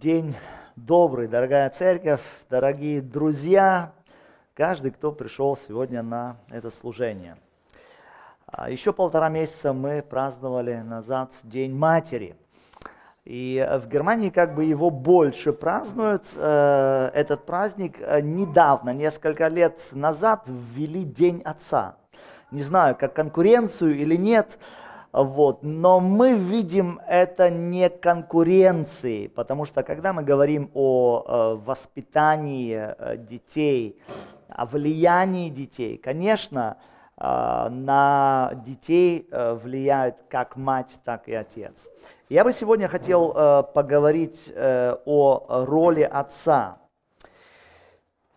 День добрый, дорогая церковь, дорогие друзья, каждый, кто пришел сегодня на это служение. А, еще полтора месяца мы праздновали назад День Матери. И в Германии как бы его больше празднуют. Э, этот праздник э, недавно, несколько лет назад, ввели День Отца. Не знаю, как конкуренцию или нет, вот. Но мы видим это не конкуренцией, потому что когда мы говорим о э, воспитании э, детей, о влиянии детей, конечно, э, на детей влияют как мать, так и отец. Я бы сегодня хотел поговорить о роли отца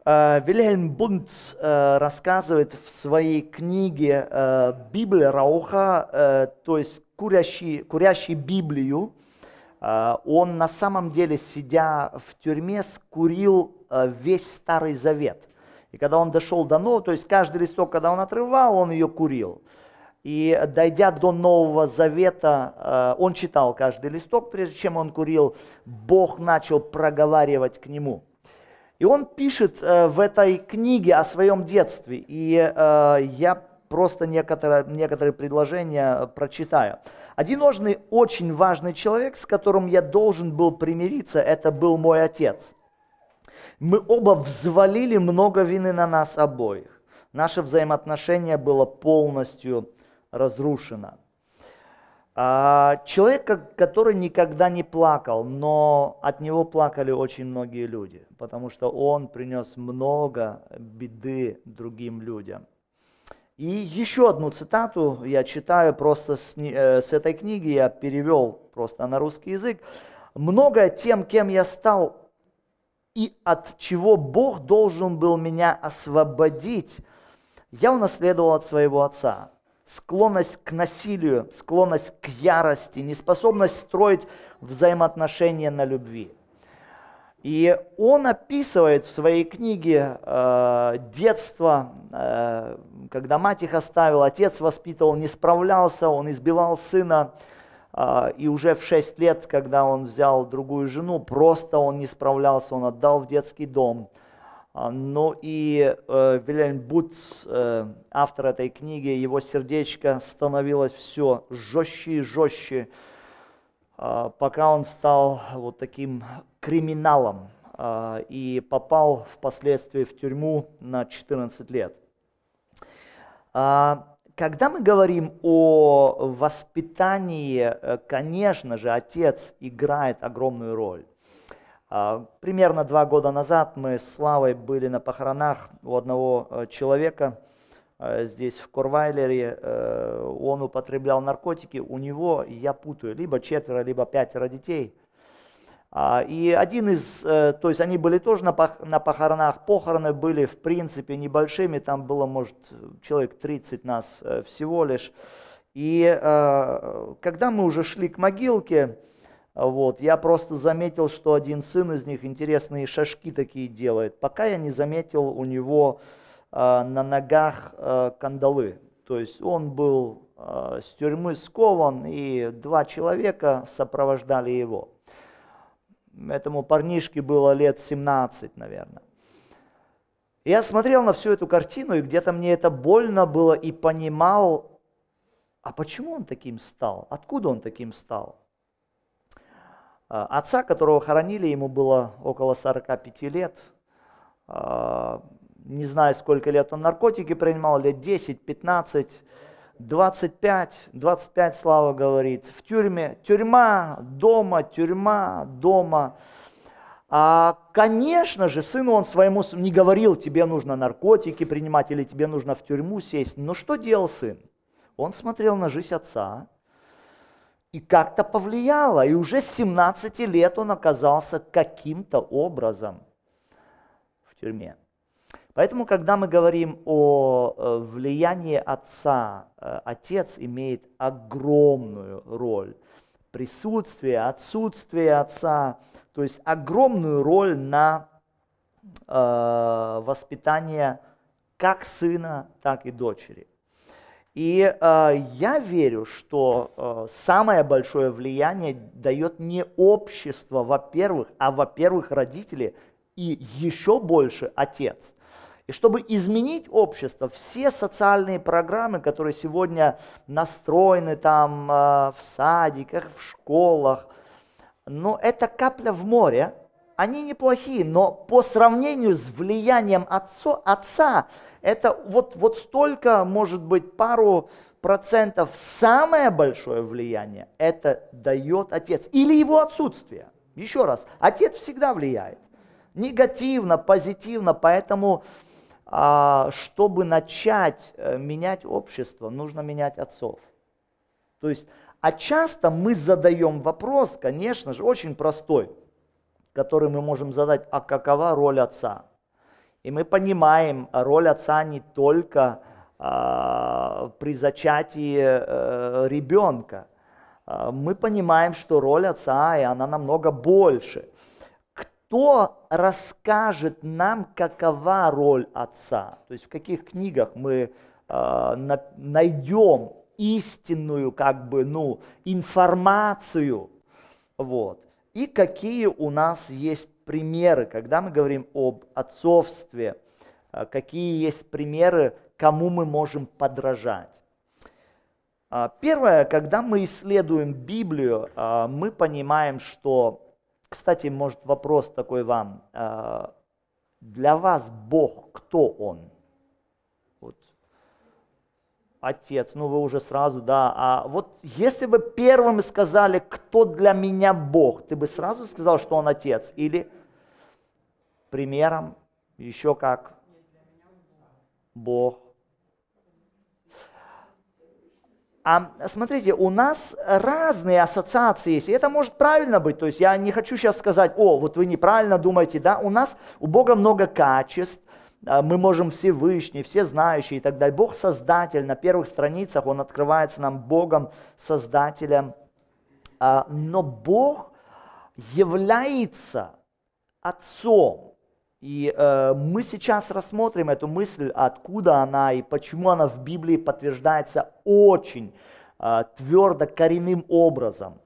Э, Вильгельм Бунц э, рассказывает в своей книге э, «Библия Рауха», то есть курящий, «Курящий Библию», он на самом деле, сидя в тюрьме, скурил весь Старый Завет. И когда он дошел до Нового, то есть каждый листок, когда он отрывал, он ее курил. И дойдя до Нового Завета, он читал каждый листок, прежде чем он курил, Бог начал проговаривать к нему – и он пишет э, в этой книге о своем детстве. И э, я просто некоторые, некоторые предложения э, прочитаю. Одиножный очень важный человек, с которым я должен был примириться, это был мой отец. Мы оба взвалили много вины на нас обоих. Наше взаимоотношение было полностью разрушено. А, человек, который никогда не плакал, но от него плакали очень многие люди, потому что он принес много беды другим людям. И еще одну цитату я читаю просто с, э, с этой книги, я перевел просто на русский язык. «Многое тем, кем я стал, и от чего Бог должен был меня освободить, я унаследовал от своего отца склонность к насилию, склонность к ярости, неспособность строить взаимоотношения на любви. И он описывает в своей книге э, детство, э, когда мать их оставила, отец воспитывал, не справлялся, он избивал сына, э, и уже в 6 лет, когда он взял другую жену, просто он не справлялся, он отдал в детский дом. А, но ну и э, Вильям Бутц, э, автор этой книги, его сердечко становилось все жестче и жестче, а, пока он стал вот таким криминалом а, и попал впоследствии в тюрьму на 14 лет. Когда мы говорим о воспитании, э, конечно же, отец играет огромную роль. А, примерно два года назад мы с Славой были на похоронах у одного э, человека э, здесь, в Корвайлере. Э, он употреблял наркотики. У него, я путаю, либо четверо, либо пятеро детей. А, и один из, то есть они были тоже на, на похоронах, похороны были в принципе небольшими, там было, может, человек 30 нас всего лишь. И когда мы уже шли к могилке, вот. Я просто заметил, что один сын из них интересные шашки такие делает. Пока я не заметил у него э, на ногах э, кандалы. То есть он был э, с тюрьмы скован, и два человека сопровождали его. Этому парнишке было лет 17, наверное. Я смотрел на всю эту картину, и где-то мне это больно было, и понимал, а почему он таким стал, откуда он таким стал. А, отца, которого хоронили, ему было около 45 лет. А, не знаю, сколько лет он наркотики принимал, лет 10, 15, 25, 25, Слава говорит, в тюрьме. Тюрьма, дома, тюрьма, дома. А, конечно же, сыну он своему не говорил, тебе нужно наркотики принимать или тебе нужно в тюрьму сесть. Но что делал сын? Он смотрел на жизнь отца, и как-то повлияло. И уже с 17 лет он оказался каким-то образом в тюрьме. Поэтому, когда мы говорим о э, влиянии отца, э, отец имеет огромную роль. Присутствие, отсутствие отца, то есть огромную роль на э, воспитание как сына, так и дочери. И э, я верю, что э, самое большое влияние дает не общество, во-первых, а во-первых, родители и еще больше отец. И чтобы изменить общество, все социальные программы, которые сегодня настроены там э, в садиках, в школах, ну это капля в море, они неплохие, но по сравнению с влиянием отцо, отца, отца это вот, вот столько, может быть, пару процентов самое большое влияние это дает отец или его отсутствие. Еще раз, отец всегда влияет. Негативно, позитивно, поэтому а, чтобы начать э, менять общество, нужно менять отцов. То есть, а часто мы задаем вопрос, конечно же, очень простой, который мы можем задать, а какова роль отца? И мы понимаем роль отца не только э, при зачатии э, ребенка. А, мы понимаем, что роль отца, и она намного больше. Кто расскажет нам, какова роль отца? То есть в каких книгах мы э, а, найдем истинную как бы, ну, информацию? Вот. И какие у нас есть примеры, когда мы говорим об отцовстве, а, какие есть примеры, кому мы можем подражать. А, первое, когда мы исследуем Библию, а, мы понимаем, что, кстати, может вопрос такой вам, для вас Бог кто Он? Отец, ну вы уже сразу, да, а вот если бы первым сказали, кто для меня Бог, ты бы сразу сказал, что Он Отец, или примером еще как Бог. А смотрите, у нас разные ассоциации есть, и это может правильно быть. То есть я не хочу сейчас сказать, о, вот вы неправильно думаете, да, у нас у Бога много качеств, а, мы можем Всевышний, все знающие и так далее. Бог Создатель, на первых страницах Он открывается нам Богом Создателем. А, но Бог является Отцом. И э, мы сейчас рассмотрим эту мысль, откуда она и почему она в Библии подтверждается очень э, твердо, коренным образом.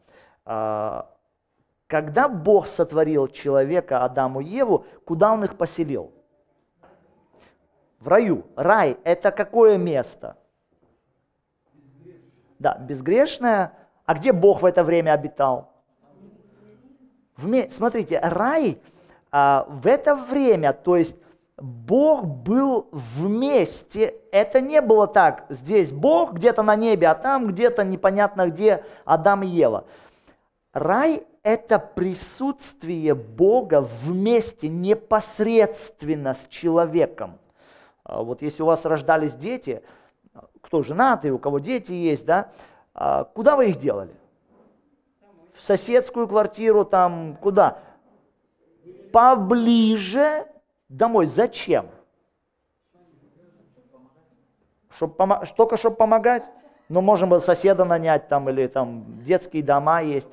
А, когда Бог сотворил человека, Адаму и Еву, куда Он их поселил? в раю. Рай – это какое место? Да, безгрешное. А где Бог в это время обитал? смотрите, рай а, в это время, то есть Бог был вместе. Это не было так. Здесь Бог, где-то на небе, а там где-то непонятно где Адам и Ева. Рай – это присутствие Бога вместе, непосредственно с человеком. А вот если у вас рождались дети, кто женатый, у кого дети есть, да, а куда вы их делали? В соседскую квартиру, там, куда? Поближе домой. Зачем? Чтоб помо... Только чтобы помогать? Ну, можем было соседа нанять там, или там детские дома есть.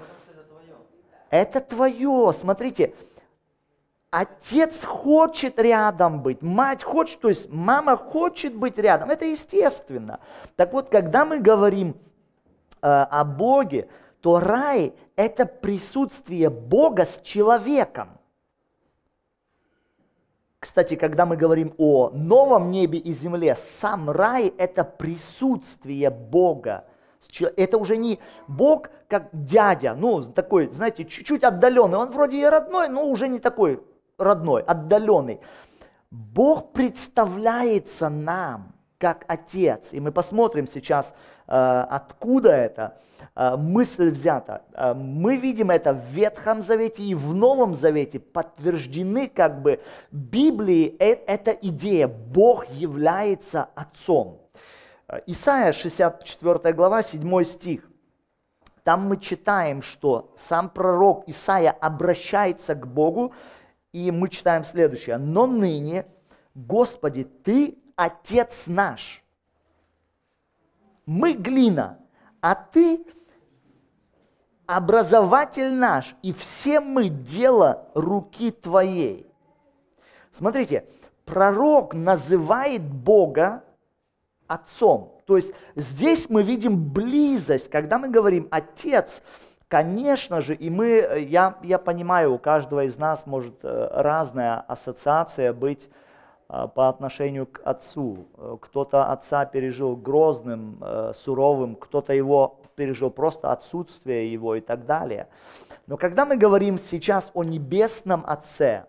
Это твое. Смотрите, Отец хочет рядом быть, мать хочет, то есть мама хочет быть рядом. Это естественно. Так вот, когда мы говорим э, о Боге, то рай – это присутствие Бога с человеком. Кстати, когда мы говорим о новом небе и земле, сам рай – это присутствие Бога. Это уже не Бог как дядя, ну такой, знаете, чуть-чуть отдаленный, он вроде и родной, но уже не такой родной, отдаленный. Бог представляется нам как Отец. И мы посмотрим сейчас, э, откуда эта э, мысль взята. Э, мы видим это в Ветхом Завете и в Новом Завете. Подтверждены как бы Библии эта идея. Бог является Отцом. Исайя 64 глава, 7 стих. Там мы читаем, что сам пророк Исаия обращается к Богу и мы читаем следующее. «Но ныне, Господи, Ты Отец наш». Мы глина, а Ты образователь наш, и все мы дело руки Твоей. Смотрите, пророк называет Бога Отцом. То есть здесь мы видим близость, когда мы говорим Отец, Конечно же, и мы, э, я, я понимаю, у каждого из нас может э, разная ассоциация быть э, по отношению к отцу. Кто-то отца пережил грозным, суровым, кто-то его пережил просто отсутствие его и так далее. Но когда мы говорим сейчас о небесном отце,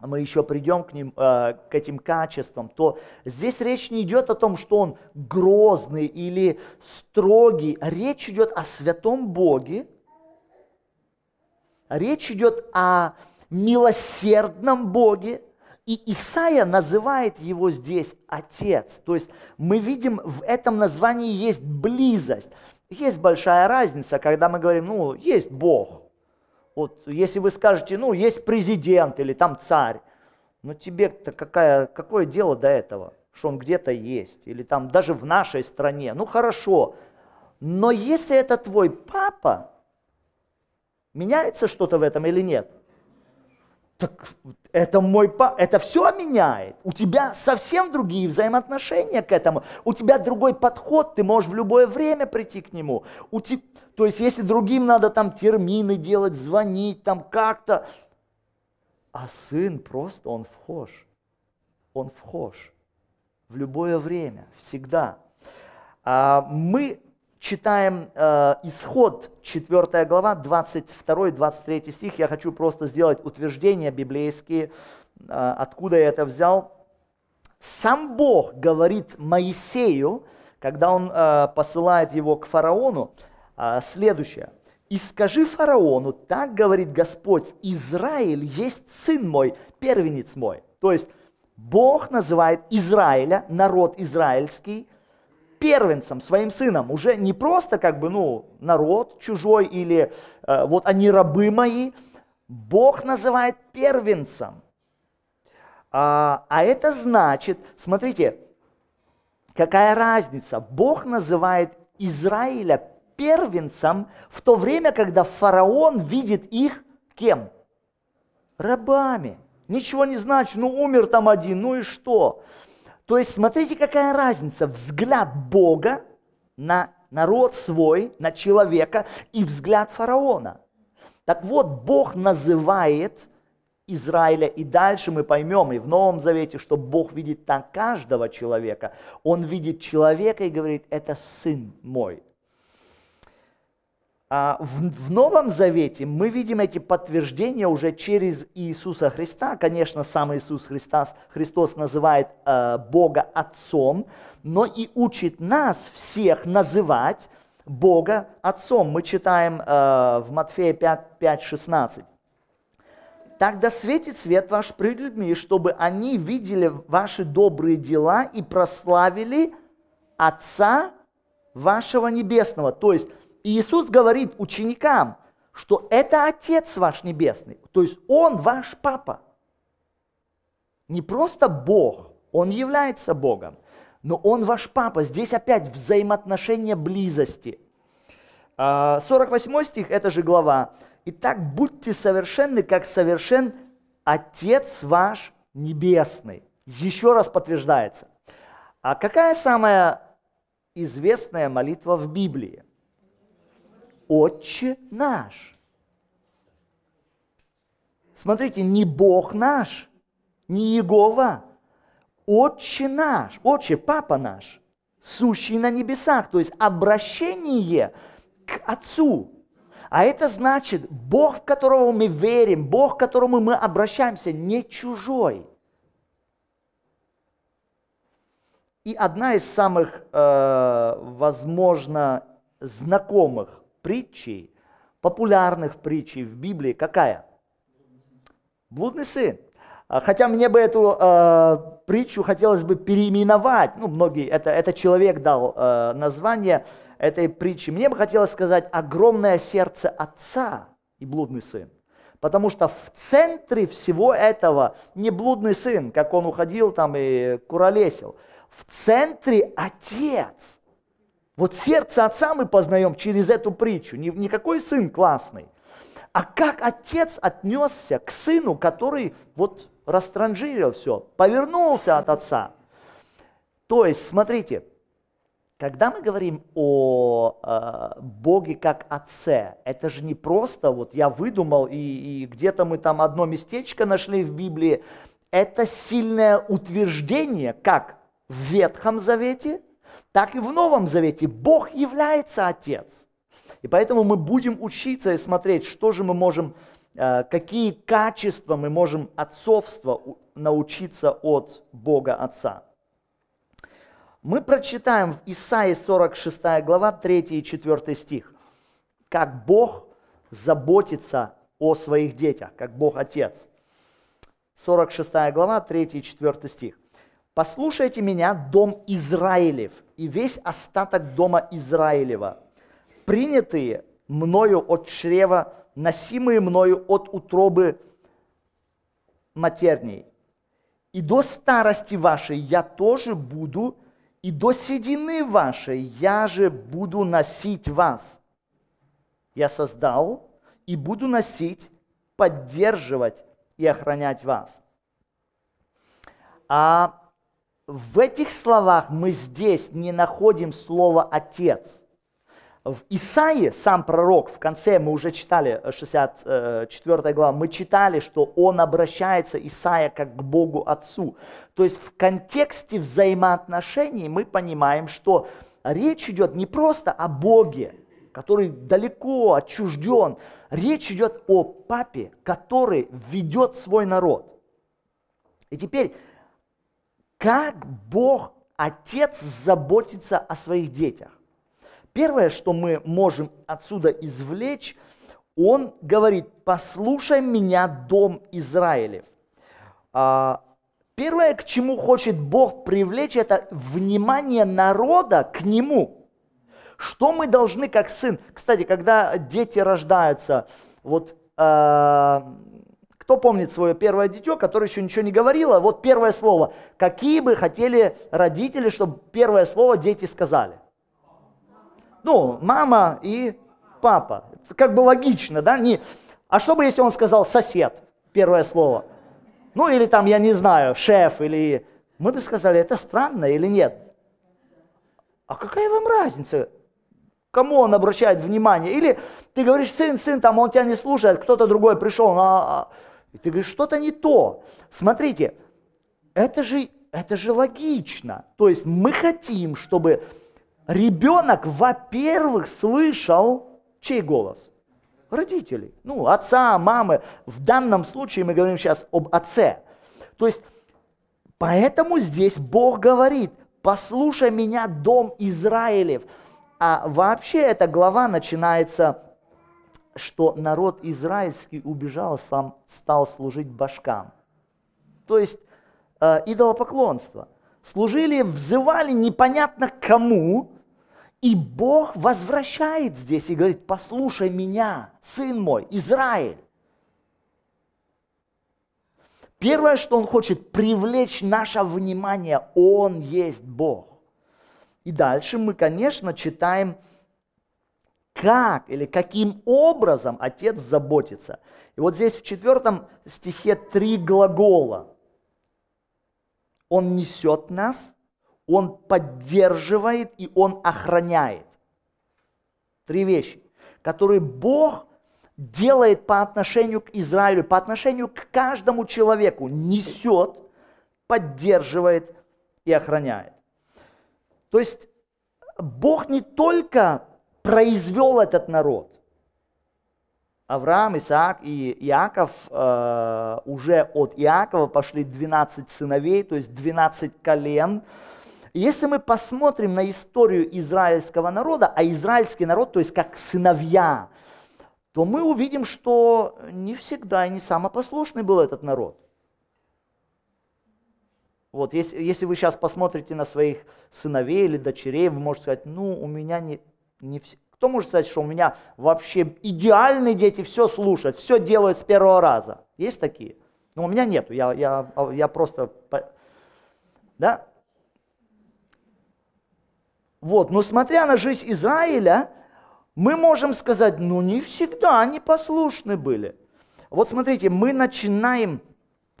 мы еще придем к, ним, э, к этим качествам, то здесь речь не идет о том, что он грозный или строгий. Речь идет о святом Боге. Речь идет о милосердном Боге. И Исаия называет его здесь Отец. То есть мы видим, в этом названии есть близость. Есть большая разница, когда мы говорим, ну, есть Бог – вот если вы скажете, ну, есть президент или там царь, но ну, тебе-то какая, какое дело до этого, что он где-то есть, или там даже в нашей стране, ну хорошо, но если это твой папа, меняется что-то в этом или нет? так это мой папа, это все меняет. У тебя совсем другие взаимоотношения к этому. У тебя другой подход, ты можешь в любое время прийти к нему. У te... То есть, если другим надо там термины делать, звонить, там как-то. А сын просто, он вхож. Он вхож. В любое время, всегда. А мы читаем э, Исход, 4 глава, 22-23 стих. Я хочу просто сделать утверждение библейские, э, откуда я это взял. Сам Бог говорит Моисею, когда он э, посылает его к фараону, э, следующее. «И скажи фараону, так говорит Господь, Израиль есть сын мой, первенец мой». То есть Бог называет Израиля, народ израильский – первенцем, своим сыном, уже не просто как бы, ну, народ чужой или э, вот они рабы мои, Бог называет первенцем. А, а это значит, смотрите, какая разница, Бог называет Израиля первенцем в то время, когда фараон видит их кем? Рабами. Ничего не значит, ну умер там один, ну и что? То есть смотрите, какая разница. Взгляд Бога на народ свой, на человека и взгляд фараона. Так вот, Бог называет Израиля, и дальше мы поймем, и в Новом Завете, что Бог видит так каждого человека. Он видит человека и говорит, это сын мой, а, в Новом Завете мы видим эти подтверждения уже через Иисуса Христа. Конечно, сам Иисус Христос, Христос называет э, Бога Отцом, но и учит нас всех называть Бога Отцом. Мы читаем э, в Матфея 5:16. 5 Тогда светит свет ваш пред людьми, чтобы они видели ваши добрые дела и прославили Отца вашего Небесного. То есть и Иисус говорит ученикам, что это Отец ваш Небесный, то есть Он ваш Папа. Не просто Бог, Он является Богом, но Он ваш Папа. Здесь опять взаимоотношения близости. 48 а, стих, это же глава. «Итак, будьте совершенны, как совершен Отец ваш Небесный». Еще раз подтверждается. А какая самая известная молитва в Библии? Отче наш. Смотрите, не Бог наш, не Егова, Отче наш, Отче, Папа наш, сущий на небесах, то есть обращение к Отцу. А это значит, Бог, в которого мы верим, Бог, к которому мы обращаемся, не чужой. И одна из самых, э, возможно, знакомых притчей, популярных притчей в Библии какая? Блудный сын. А, хотя мне бы эту э, притчу хотелось бы переименовать. Ну, многие, это, это человек дал э, название этой притчи. Мне бы хотелось сказать «Огромное сердце отца и блудный сын». Потому что в центре всего этого не блудный сын, как он уходил там и куролесил. В центре отец – вот сердце отца мы познаем через эту притчу. Не, какой сын классный, а как отец отнесся к сыну, который вот растранжирил все, повернулся от отца. То есть, смотрите, когда мы говорим о э, Боге как Отце, это же не просто вот я выдумал и, и где-то мы там одно местечко нашли в Библии. Это сильное утверждение, как в Ветхом Завете – так и в Новом Завете Бог является Отец. И поэтому мы будем учиться и смотреть, что же мы можем, э, какие качества мы можем отцовство научиться от Бога Отца. Мы прочитаем в Исаии 46 глава 3 и 4 стих, как Бог заботится о своих детях, как Бог Отец. 46 глава, 3 и 4 стих. Послушайте меня, дом Израилев, и весь остаток дома Израилева, принятые мною от чрева, носимые мною от утробы матерней. И до старости вашей я тоже буду, и до седины вашей я же буду носить вас. Я создал и буду носить, поддерживать и охранять вас. А в этих словах мы здесь не находим слово «отец». В Исаии сам пророк, в конце мы уже читали, 64 э, э, глава, мы читали, что он обращается, Исаия, как к Богу Отцу. То есть в контексте взаимоотношений мы понимаем, что речь идет не просто о Боге, который далеко отчужден, речь идет о папе, который ведет свой народ. И теперь как Бог, Отец, заботится о своих детях. Первое, что мы можем отсюда извлечь, он говорит, послушай меня, дом Израилев. А, первое, к чему хочет Бог привлечь, это внимание народа к Нему. Что мы должны как сын? Кстати, когда дети рождаются, вот а, кто помнит свое первое дитё, которое еще ничего не говорило? Вот первое слово. Какие бы хотели родители, чтобы первое слово дети сказали? Ну, мама и папа. Как бы логично, да? Не... А что бы, если он сказал сосед, первое слово? Ну, или там, я не знаю, шеф, или... Мы бы сказали, это странно или нет? А какая вам разница? Кому он обращает внимание? Или ты говоришь, сын, сын, там он тебя не слушает, кто-то другой пришел, а, а и ты говоришь, что-то не то. Смотрите, это же, это же логично. То есть мы хотим, чтобы ребенок, во-первых, слышал чей голос? Родителей. Ну, отца, мамы. В данном случае мы говорим сейчас об отце. То есть, поэтому здесь Бог говорит, послушай меня, дом Израилев. А вообще эта глава начинается что народ израильский убежал, сам стал служить башкам. То есть э, идолопоклонство. Служили, взывали непонятно кому, и Бог возвращает здесь и говорит, послушай меня, сын мой, Израиль. Первое, что он хочет, привлечь наше внимание, он есть Бог. И дальше мы, конечно, читаем как или каким образом Отец заботится. И вот здесь в четвертом стихе три глагола. Он несет нас, он поддерживает и он охраняет. Три вещи, которые Бог делает по отношению к Израилю, по отношению к каждому человеку. Несет, поддерживает и охраняет. То есть Бог не только произвел этот народ. Авраам, Исаак и Иаков, э, уже от Иакова пошли 12 сыновей, то есть 12 колен. Если мы посмотрим на историю израильского народа, а израильский народ, то есть как сыновья, то мы увидим, что не всегда и не самопослушный был этот народ. Вот, если, если вы сейчас посмотрите на своих сыновей или дочерей, вы можете сказать, ну, у меня не, не вс... Кто может сказать, что у меня вообще идеальные дети, все слушают, все делают с первого раза? Есть такие? Но ну, у меня нету, я, я, а, я просто... Да? Вот, но смотря на жизнь Израиля, мы можем сказать, ну не всегда они послушны были. Вот смотрите, мы начинаем,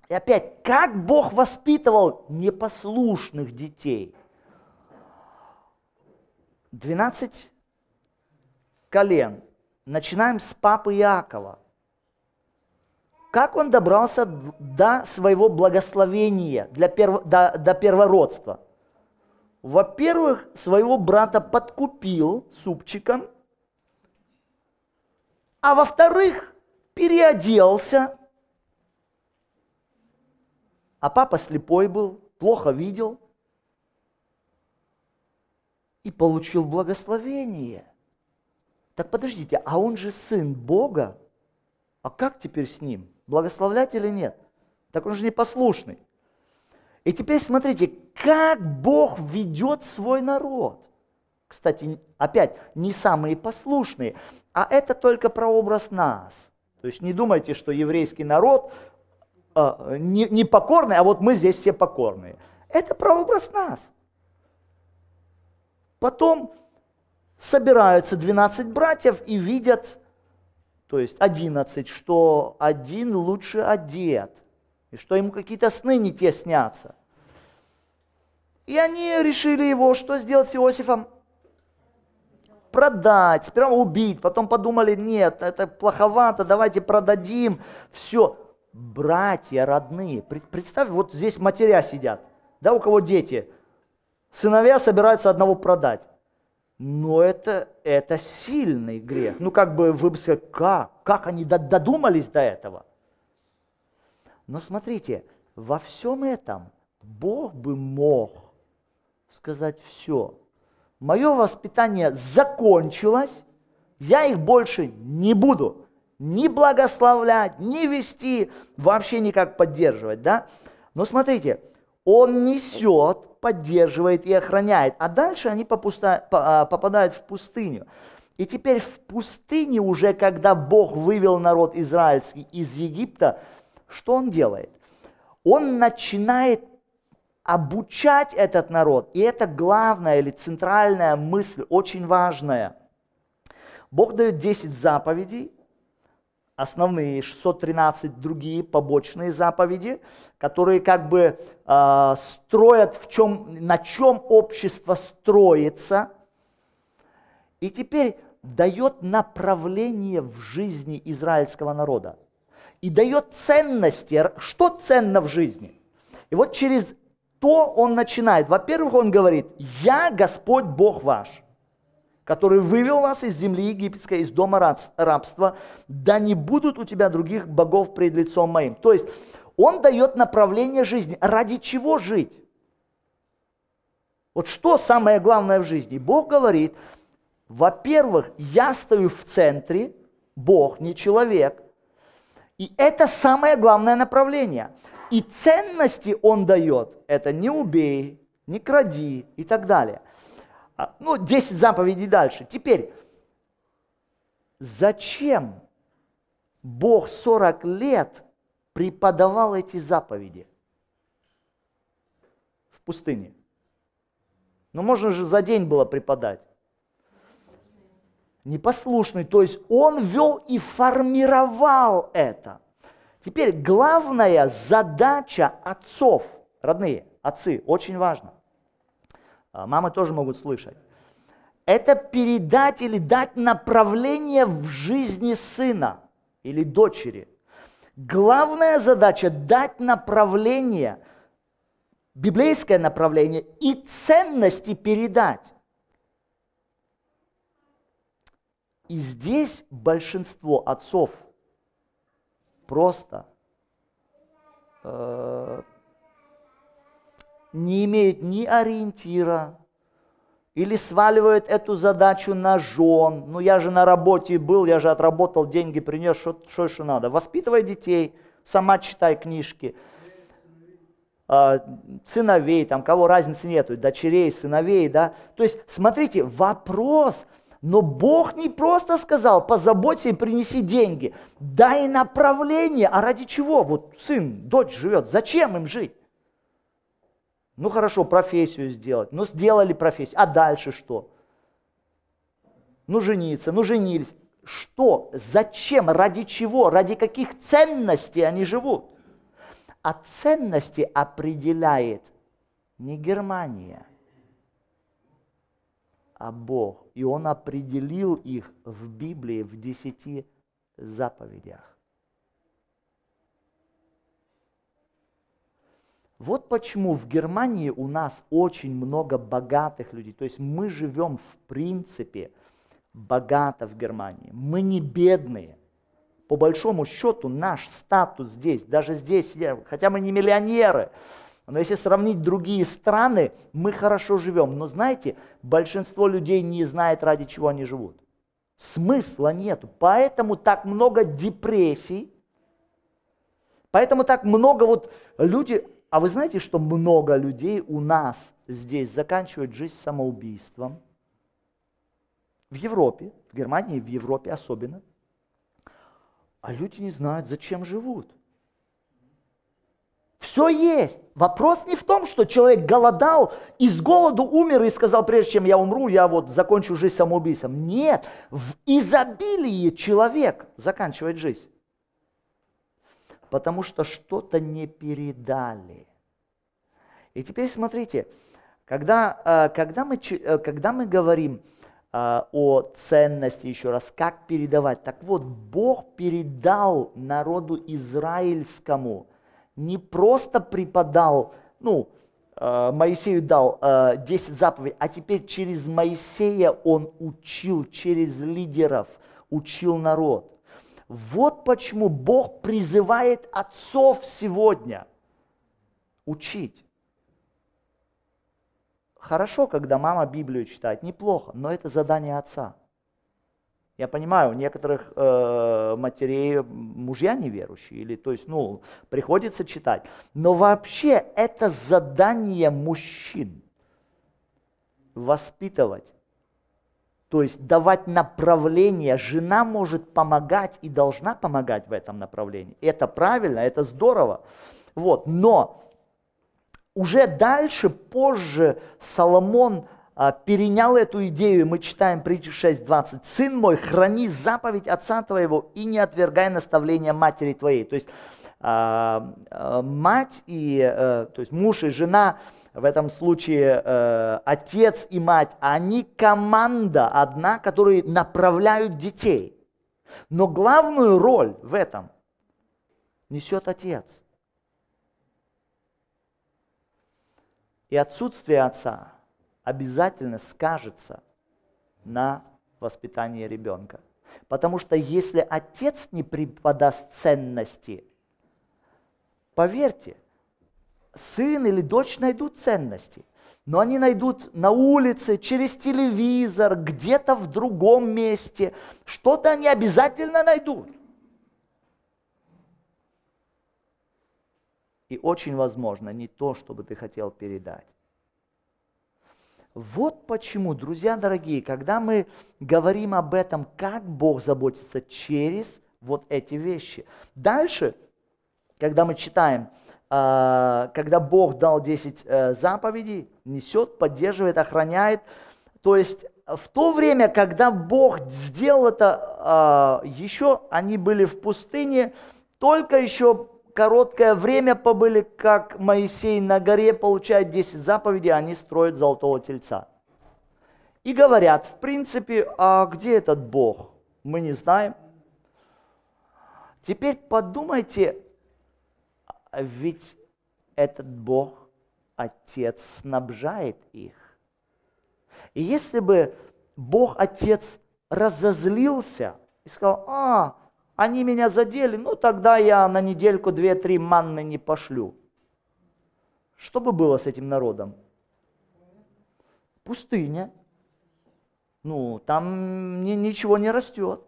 и опять, как Бог воспитывал непослушных детей. 12 колен. Начинаем с папы Иакова. Как он добрался до своего благословения, для перв... до, до первородства? Во-первых, своего брата подкупил супчиком, а во-вторых, переоделся. А папа слепой был, плохо видел и получил благословение – так подождите, а он же сын Бога? А как теперь с ним? Благословлять или нет? Так он же непослушный. И теперь смотрите, как Бог ведет свой народ. Кстати, опять, не самые послушные, а это только прообраз нас. То есть не думайте, что еврейский народ э, не, не покорный, а вот мы здесь все покорные. Это прообраз нас. Потом собираются 12 братьев и видят, то есть 11, что один лучше одет, и что ему какие-то сны не те снятся. И они решили его, что сделать с Иосифом? Продать, сперва убить, потом подумали, нет, это плоховато, давайте продадим, все. Братья родные, представь, вот здесь матеря сидят, да, у кого дети, сыновья собираются одного продать. Но это, это сильный грех. Ну, как бы вы бы сказали, как? Как они додумались до этого? Но смотрите, во всем этом Бог бы мог сказать все. Мое воспитание закончилось, я их больше не буду ни благословлять, ни вести, вообще никак поддерживать, да? Но смотрите, он несет, поддерживает и охраняет. А дальше они а, попадают в пустыню. И теперь в пустыне уже, когда Бог вывел народ израильский из Египта, что он делает? Он начинает обучать этот народ. И это главная или центральная мысль, очень важная. Бог дает 10 заповедей, основные 613 другие побочные заповеди, которые как бы э, строят, в чем, на чем общество строится. И теперь дает направление в жизни израильского народа. И дает ценности, что ценно в жизни. И вот через то он начинает. Во-первых, он говорит, я Господь Бог ваш который вывел вас из земли египетской, из дома рабства, да не будут у тебя других богов пред лицом моим. То есть он дает направление жизни. Ради чего жить? Вот что самое главное в жизни? Бог говорит, во-первых, я стою в центре, Бог, не человек. И это самое главное направление. И ценности он дает. Это не убей, не кради и так далее – а, ну, 10 заповедей дальше. Теперь, зачем Бог 40 лет преподавал эти заповеди в пустыне? Но ну, можно же за день было преподать. Непослушный, то есть он вел и формировал это. Теперь главная задача отцов, родные, отцы, очень важно – а, мамы тоже могут слышать. Это передать или дать направление в жизни сына или дочери. Главная задача – дать направление, библейское направление и ценности передать. И здесь большинство отцов просто э, не имеют ни ориентира, или сваливают эту задачу на жен. Ну я же на работе был, я же отработал деньги, принес, что еще надо. Воспитывай детей, сама читай книжки. А, сыновей, там кого разницы нету, дочерей, сыновей, да. То есть, смотрите, вопрос, но Бог не просто сказал, позаботься и принеси деньги, дай направление, а ради чего? Вот сын, дочь живет, зачем им жить? Ну хорошо, профессию сделать. Ну сделали профессию. А дальше что? Ну жениться, ну женились. Что? Зачем? Ради чего? Ради каких ценностей они живут? А ценности определяет не Германия, а Бог. И Он определил их в Библии в десяти заповедях. Вот почему в Германии у нас очень много богатых людей. То есть мы живем в принципе богато в Германии. Мы не бедные. По большому счету наш статус здесь, даже здесь, хотя мы не миллионеры, но если сравнить другие страны, мы хорошо живем. Но знаете, большинство людей не знает, ради чего они живут. Смысла нет. Поэтому так много депрессий, поэтому так много вот люди а вы знаете, что много людей у нас здесь заканчивают жизнь самоубийством? В Европе, в Германии, в Европе особенно. А люди не знают, зачем живут. Все есть. Вопрос не в том, что человек голодал, и с голоду умер и сказал, прежде чем я умру, я вот закончу жизнь самоубийством. Нет, в изобилии человек заканчивает жизнь потому что что-то не передали. И теперь смотрите, когда, э, когда, мы, э, когда мы говорим э, о ценности еще раз, как передавать, так вот, Бог передал народу израильскому, не просто преподал, ну, Моисею дал 10 заповедей, а теперь через Моисея он учил, через лидеров учил народ. Вот почему Бог призывает отцов сегодня учить. Хорошо, когда мама Библию читает, неплохо, но это задание отца. Я понимаю, у некоторых э, матерей мужья неверующие, или то есть, ну, приходится читать. Но вообще это задание мужчин воспитывать то есть давать направление. Жена может помогать и должна помогать в этом направлении. Это правильно, это здорово. Вот. Но уже дальше, позже Соломон а, перенял эту идею, мы читаем притчи 6.20. «Сын мой, храни заповедь отца твоего и не отвергай наставления матери твоей». То есть а, а, мать и, э, то есть муж и жена – в этом случае э, отец и мать, они команда одна, которые направляют детей. Но главную роль в этом несет отец. И отсутствие отца обязательно скажется на воспитании ребенка. Потому что если отец не преподаст ценности, поверьте, сын или дочь найдут ценности, но они найдут на улице, через телевизор, где-то в другом месте. Что-то они обязательно найдут. И очень возможно не то, что бы ты хотел передать. Вот почему, друзья дорогие, когда мы говорим об этом, как Бог заботится через вот эти вещи. Дальше, когда мы читаем а, когда Бог дал 10 э, заповедей, несет, поддерживает, охраняет. То есть в то время, когда Бог сделал это а, еще, они были в пустыне, только еще короткое время побыли, как Моисей на горе получает 10 заповедей, а они строят золотого тельца. И говорят, в принципе, а где этот Бог? Мы не знаем. Теперь подумайте, а ведь этот Бог, Отец, снабжает их. И если бы Бог Отец разозлился и сказал, а, они меня задели, ну тогда я на недельку две-три манны не пошлю. Что бы было с этим народом? Пустыня. Ну, там ничего не растет.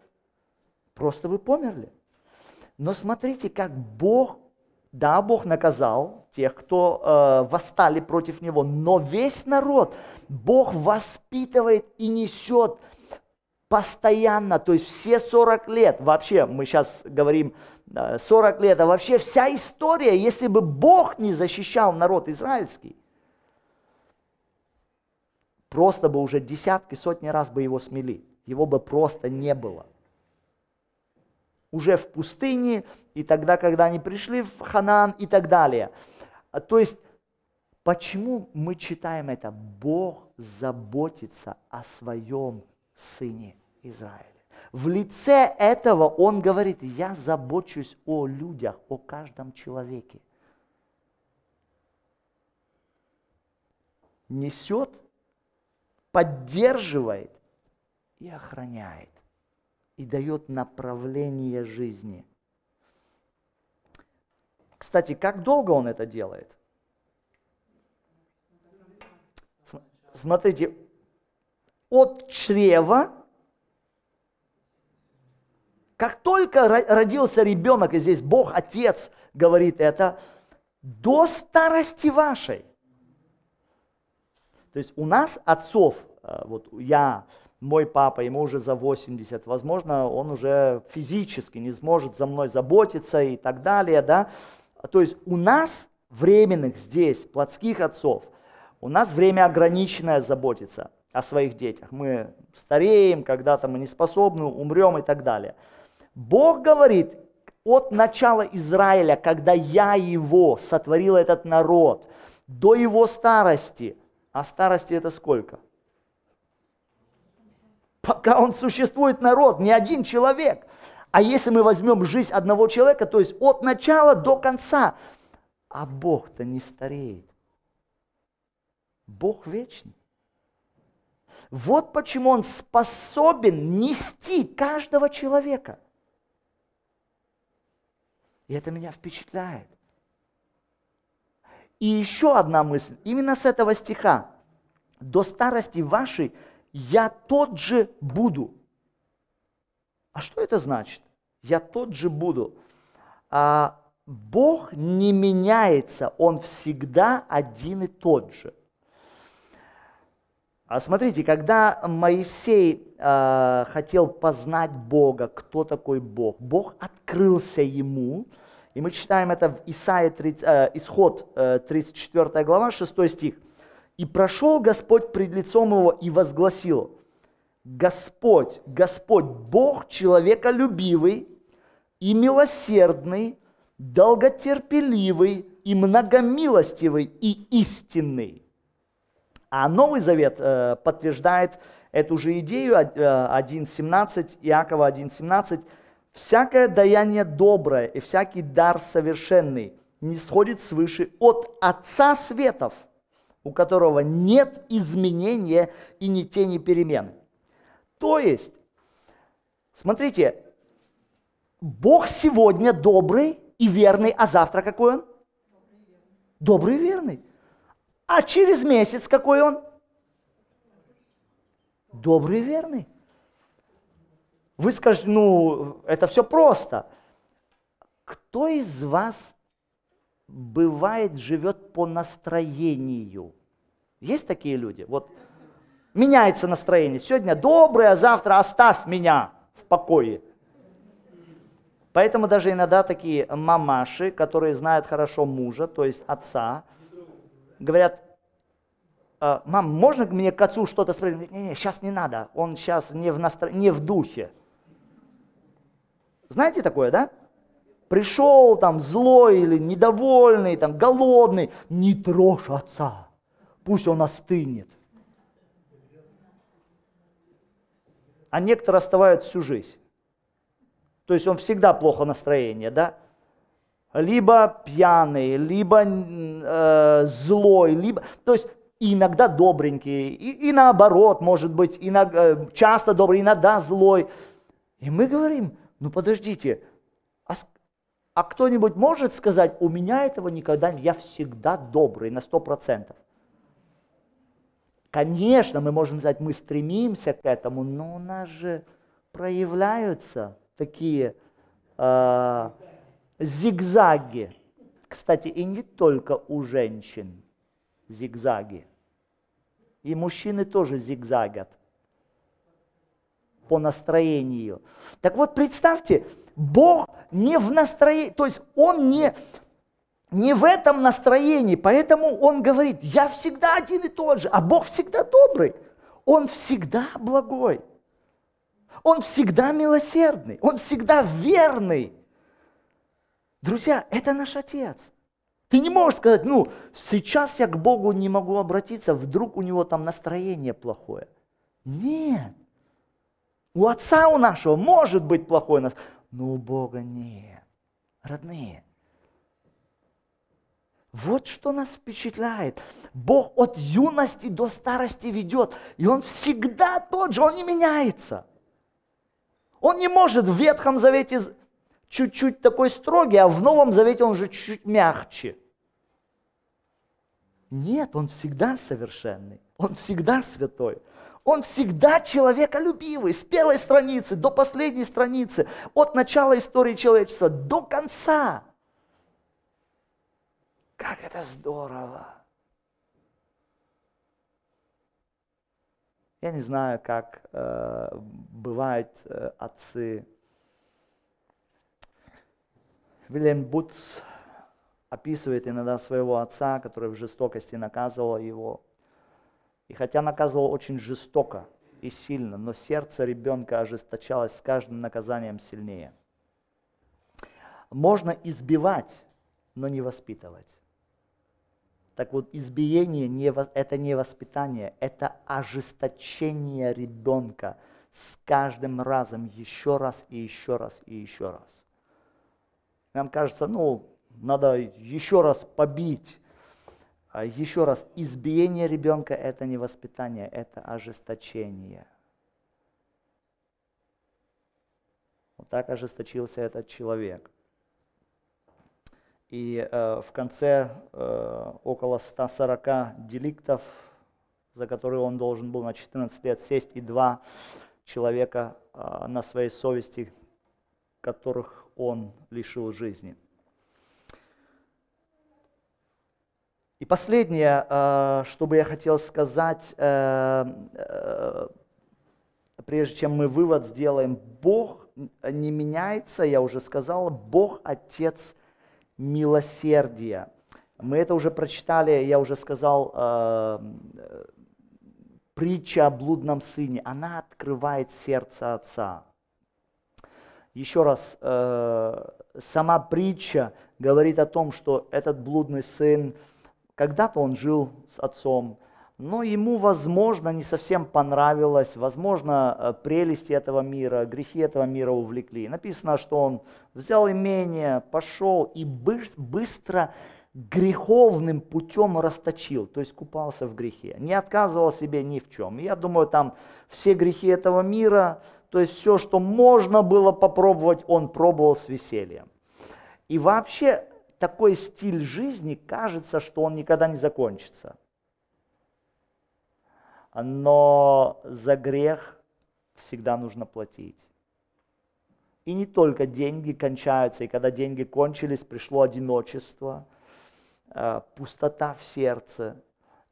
Просто вы померли. Но смотрите, как Бог да, Бог наказал тех, кто э, восстали против него, но весь народ Бог воспитывает и несет постоянно, то есть все 40 лет, вообще мы сейчас говорим 40 э, лет, а вообще вся история, если бы Бог не защищал народ израильский, просто бы уже десятки, сотни раз бы его смели, его бы просто не было – уже в пустыне, и тогда, когда они пришли в Ханан и так далее. А, то есть, почему мы читаем это? Бог заботится о своем сыне Израиле. В лице этого он говорит, я забочусь о людях, о каждом человеке. Несет, поддерживает и охраняет и дает направление жизни. Кстати, как долго он это делает? Смотрите, от чрева, как только родился ребенок, и здесь Бог Отец говорит это, до старости вашей. То есть у нас отцов, э, вот я, мой папа, ему уже за 80, возможно, он уже физически не сможет за мной заботиться и так далее, да. То есть у нас временных здесь, плотских отцов, у нас время ограниченное заботиться о своих детях. Мы стареем, когда-то мы не способны, умрем и так далее. Бог говорит, от начала Израиля, когда я его сотворил, этот народ, до его старости, а старости это сколько? пока он существует народ, не один человек. А если мы возьмем жизнь одного человека, то есть от начала до конца, а Бог-то не стареет. Бог вечный. Вот почему Он способен нести каждого человека. И это меня впечатляет. И еще одна мысль, именно с этого стиха. До старости вашей я тот же буду. А что это значит? Я тот же буду. А, Бог не меняется, Он всегда один и тот же. А смотрите, когда Моисей э, хотел познать Бога, кто такой Бог, Бог открылся ему, и мы читаем это в Исаии 30, э, Исход э, 34 глава, 6 стих. И прошел Господь пред лицом его и возгласил, Господь, Господь, Бог человеколюбивый и милосердный, долготерпеливый и многомилостивый и истинный. А Новый Завет э, подтверждает эту же идею 1.17, э, Иакова 1.17. «Всякое даяние доброе и всякий дар совершенный не сходит свыше от Отца Светов, у которого нет изменения и ни тени перемены. То есть, смотрите, Бог сегодня добрый и верный, а завтра какой он? Добрый и верный. А через месяц какой он? Добрый и верный. Вы скажете, ну, это все просто. Кто из вас бывает, живет по настроению? Есть такие люди? Вот меняется настроение. Сегодня доброе, а завтра оставь меня в покое. Поэтому даже иногда такие мамаши, которые знают хорошо мужа, то есть отца, говорят, «А, мам, можно мне к отцу что-то спросить? Не, не, сейчас не надо, он сейчас не в, настро... не в духе. Знаете такое, да? Пришел там злой или недовольный, там голодный, не трожь отца пусть он остынет. А некоторые оставают всю жизнь. То есть он всегда плохо настроение, да? Либо пьяный, либо э, злой, либо... То есть иногда добренький, и, и наоборот, может быть, иногда, э, часто добрый, иногда злой. И мы говорим, ну подождите, а, а кто-нибудь может сказать, у меня этого никогда, я всегда добрый на сто процентов? Конечно, мы можем сказать, мы стремимся к этому, но у нас же проявляются такие э, зигзаги. Кстати, и не только у женщин зигзаги. И мужчины тоже зигзагят по настроению. Так вот, представьте, Бог не в настроении, то есть Он не, не в этом настроении, поэтому он говорит, я всегда один и тот же, а Бог всегда добрый, Он всегда благой, Он всегда милосердный, Он всегда верный. Друзья, это наш Отец. Ты не можешь сказать, ну, сейчас я к Богу не могу обратиться, вдруг у него там настроение плохое. Нет. У отца у нашего может быть плохое настроение, но у Бога нет. Родные, вот что нас впечатляет. Бог от юности до старости ведет, и Он всегда тот же, Он не меняется. Он не может в Ветхом Завете чуть-чуть такой строгий, а в Новом Завете он же чуть-чуть мягче. Нет, он всегда совершенный, он всегда святой. Он всегда человеколюбивый, с первой страницы до последней страницы, от начала истории человечества до конца – как это здорово! Я не знаю, как э, бывают э, отцы. Вильям Бутс описывает иногда своего отца, который в жестокости наказывал его. И хотя наказывал очень жестоко и сильно, но сердце ребенка ожесточалось с каждым наказанием сильнее. Можно избивать, но не воспитывать. Так вот, избиение не, это не воспитание, это ожесточение ребенка с каждым разом, еще раз и еще раз и еще раз. Нам кажется, ну, надо еще раз побить, а еще раз, избиение ребенка – это не воспитание, это ожесточение. Вот так ожесточился этот человек – и э, в конце э, около 140 деликтов, за которые он должен был на 14 лет сесть, и два человека э, на своей совести, которых он лишил жизни. И последнее, э, что бы я хотел сказать, э, э, прежде чем мы вывод сделаем, Бог не меняется, я уже сказал, Бог Отец милосердия. Мы это уже прочитали, я уже сказал, э, притча о блудном сыне. Она открывает сердце отца. Еще раз, э, сама притча говорит о том, что этот блудный сын, когда-то он жил с отцом, но ему, возможно, не совсем понравилось, возможно, э, прелести этого мира, грехи этого мира увлекли. Написано, что он взял имение, пошел и быстро греховным путем расточил, то есть купался в грехе, не отказывал себе ни в чем. Я думаю, там все грехи этого мира, то есть все, что можно было попробовать, он пробовал с весельем. И вообще такой стиль жизни кажется, что он никогда не закончится но за грех всегда нужно платить. И не только деньги кончаются, и когда деньги кончились, пришло одиночество, э, пустота в сердце.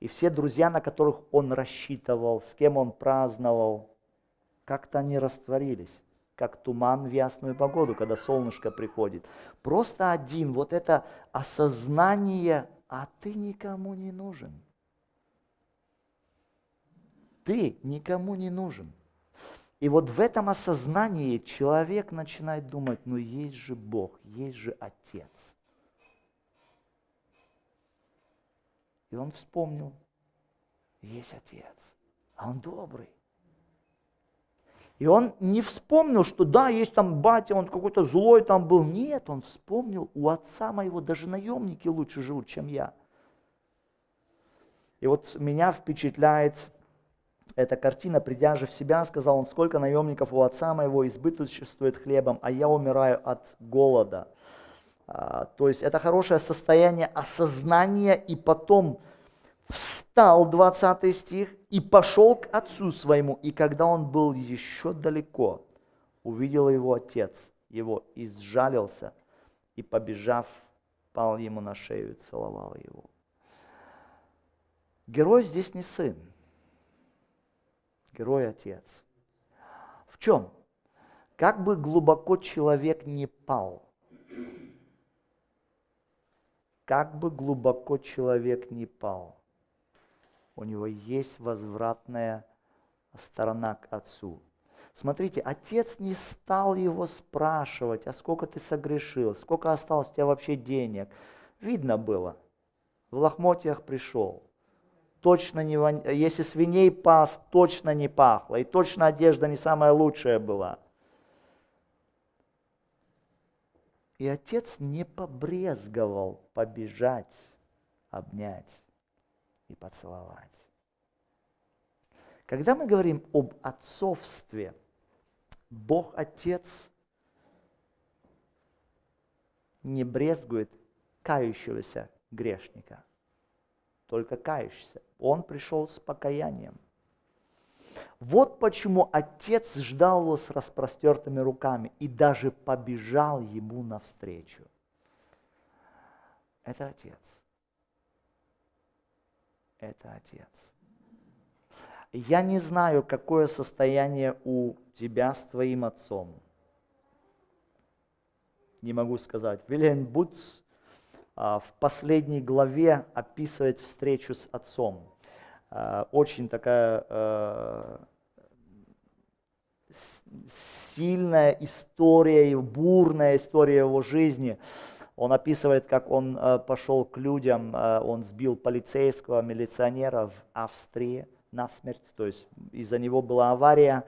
И все друзья, на которых он рассчитывал, с кем он праздновал, как-то они растворились, как туман в ясную погоду, когда солнышко приходит. Просто один, вот это осознание, а ты никому не нужен. Ты никому не нужен. И вот в этом осознании человек начинает думать, ну есть же Бог, есть же Отец. И он вспомнил, есть Отец, а он добрый. И он не вспомнил, что да, есть там батя, он какой-то злой там был. Нет, он вспомнил, у отца моего даже наемники лучше живут, чем я. И вот меня впечатляет эта картина, придя же в себя, сказал он, сколько наемников у отца моего избыточествует хлебом, а я умираю от голода. А, то есть это хорошее состояние осознания, и потом встал 20 стих и пошел к отцу своему, и когда он был еще далеко, увидел его отец, его изжалился, и побежав, пал ему на шею и целовал его. Герой здесь не сын – герой отец. В чем? Как бы глубоко человек не пал, как бы глубоко человек не пал, у него есть возвратная сторона к отцу. Смотрите, отец не стал его спрашивать, а сколько ты согрешил, сколько осталось у тебя вообще денег. Видно было, в лохмотьях пришел точно не вон... если свиней пас, точно не пахло, и точно одежда не самая лучшая была. И отец не побрезговал побежать, обнять и поцеловать. Когда мы говорим об отцовстве, Бог Отец не брезгует кающегося грешника, только кающийся он пришел с покаянием. Вот почему отец ждал его с распростертыми руками и даже побежал ему навстречу. Это отец. Это отец. Я не знаю, какое состояние у тебя с твоим отцом. Не могу сказать. Вильгельм Бутс а, в последней главе описывает встречу с отцом. А, очень такая а, сильная история, и бурная история его жизни. Он описывает, как он пошел к людям, он сбил полицейского, милиционера в Австрии на смерть то есть из-за него была авария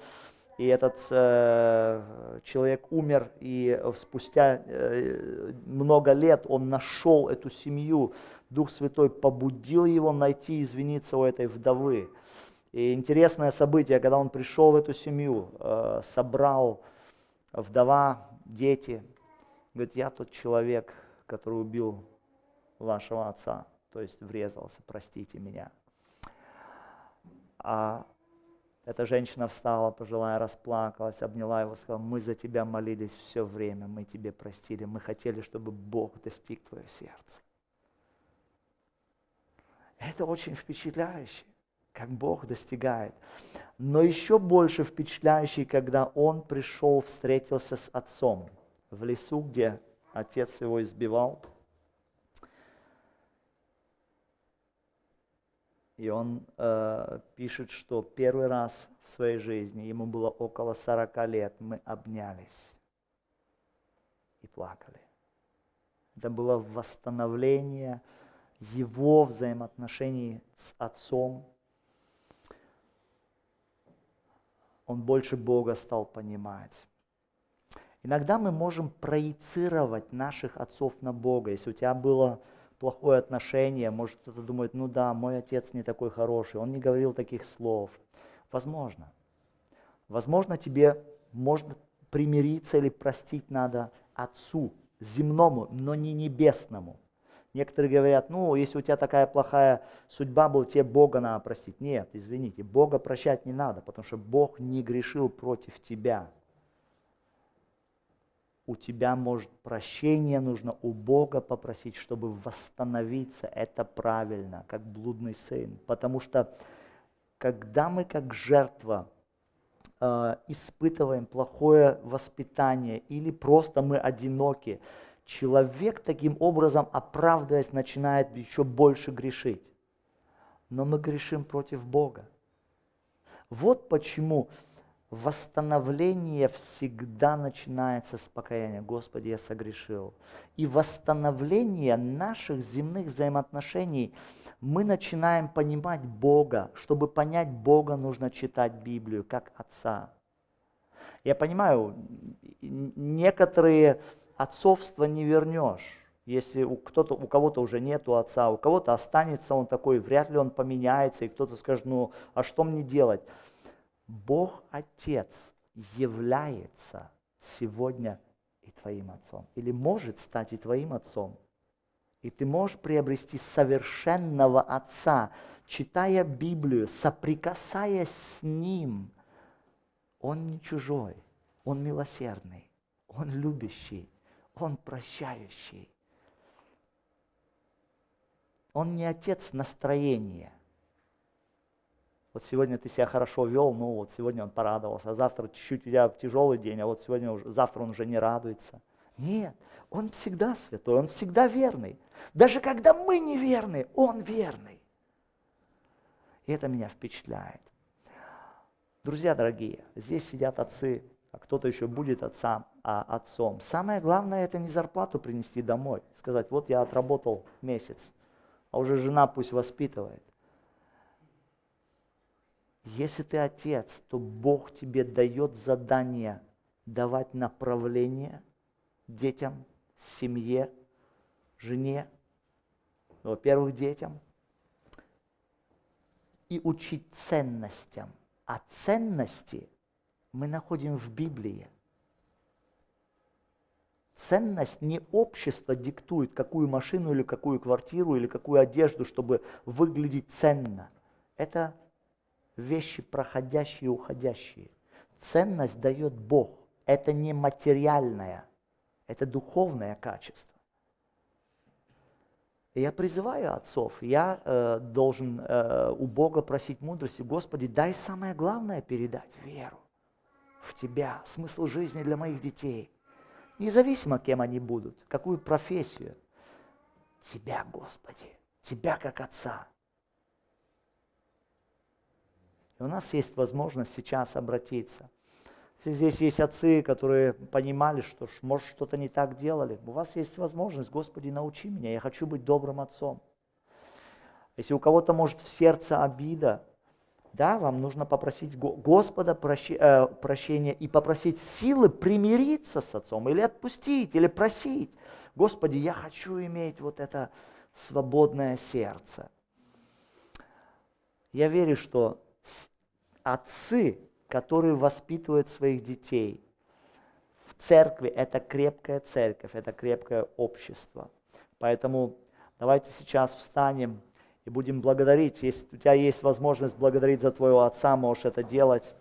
и этот э, человек умер, и э, спустя э, много лет он нашел эту семью. Дух Святой побудил его найти и извиниться у этой вдовы. И интересное событие, когда он пришел в эту семью, э, собрал э, вдова, дети, говорит, я тот человек, который убил вашего отца, то есть врезался, простите меня. А эта женщина встала, пожилая, расплакалась, обняла его, сказала, мы за тебя молились все время, мы тебе простили, мы хотели, чтобы Бог достиг твое сердце. Это очень впечатляюще, как Бог достигает. Но еще больше впечатляюще, когда он пришел, встретился с отцом в лесу, где отец его избивал, И он э, пишет, что первый раз в своей жизни, ему было около 40 лет, мы обнялись и плакали. Это было восстановление его взаимоотношений с отцом. Он больше Бога стал понимать. Иногда мы можем проецировать наших отцов на Бога. Если у тебя было плохое отношение, может кто-то думает, ну да, мой отец не такой хороший, он не говорил таких слов. Возможно. Возможно, тебе можно примириться или простить надо отцу земному, но не небесному. Некоторые говорят, ну, если у тебя такая плохая судьба была, тебе Бога надо простить. Нет, извините, Бога прощать не надо, потому что Бог не грешил против тебя у тебя может прощение нужно у Бога попросить, чтобы восстановиться. Это правильно, как блудный сын. Потому что когда мы как жертва э, испытываем плохое воспитание или просто мы одиноки, человек таким образом, оправдываясь, начинает еще больше грешить. Но мы грешим против Бога. Вот почему Восстановление всегда начинается с покаяния. Господи, я согрешил. И восстановление наших земных взаимоотношений мы начинаем понимать Бога. Чтобы понять Бога, нужно читать Библию как Отца. Я понимаю, некоторые отцовства не вернешь. Если у, кто-то, у кого-то уже нету отца, у кого-то останется он такой, вряд ли он поменяется, и кто-то скажет, ну а что мне делать? Бог Отец является сегодня и твоим отцом, или может стать и твоим отцом. И ты можешь приобрести совершенного отца, читая Библию, соприкасаясь с ним. Он не чужой, он милосердный, он любящий, он прощающий. Он не отец настроения, вот сегодня ты себя хорошо вел, ну вот сегодня он порадовался, а завтра чуть-чуть у тебя тяжелый день, а вот сегодня уже, завтра он уже не радуется. Нет, он всегда святой, он всегда верный. Даже когда мы неверны, он верный. И это меня впечатляет. Друзья дорогие, здесь сидят отцы, а кто-то еще будет отцам, а отцом. Самое главное это не зарплату принести домой, сказать, вот я отработал месяц, а уже жена пусть воспитывает. Если ты отец, то Бог тебе дает задание давать направление детям, семье, жене, ну, во-первых, детям, и учить ценностям. А ценности мы находим в Библии. Ценность не общество диктует, какую машину или какую квартиру или какую одежду, чтобы выглядеть ценно. Это вещи проходящие и уходящие. Ценность дает Бог. Это не материальное, это духовное качество. я призываю отцов, я э, должен э, у Бога просить мудрости, Господи, дай самое главное передать веру в Тебя, смысл жизни для моих детей, независимо, кем они будут, какую профессию. Тебя, Господи, Тебя как Отца, и у нас есть возможность сейчас обратиться. Здесь есть отцы, которые понимали, что может что-то не так делали. У вас есть возможность, Господи, научи меня, я хочу быть добрым отцом. Если у кого-то может в сердце обида, да, вам нужно попросить Господа э, прощения и попросить силы примириться с отцом, или отпустить, или просить. Господи, я хочу иметь вот это свободное сердце. Я верю, что отцы, которые воспитывают своих детей. В церкви это крепкая церковь, это крепкое общество. Поэтому давайте сейчас встанем и будем благодарить. Если у тебя есть возможность благодарить за твоего отца, можешь это делать.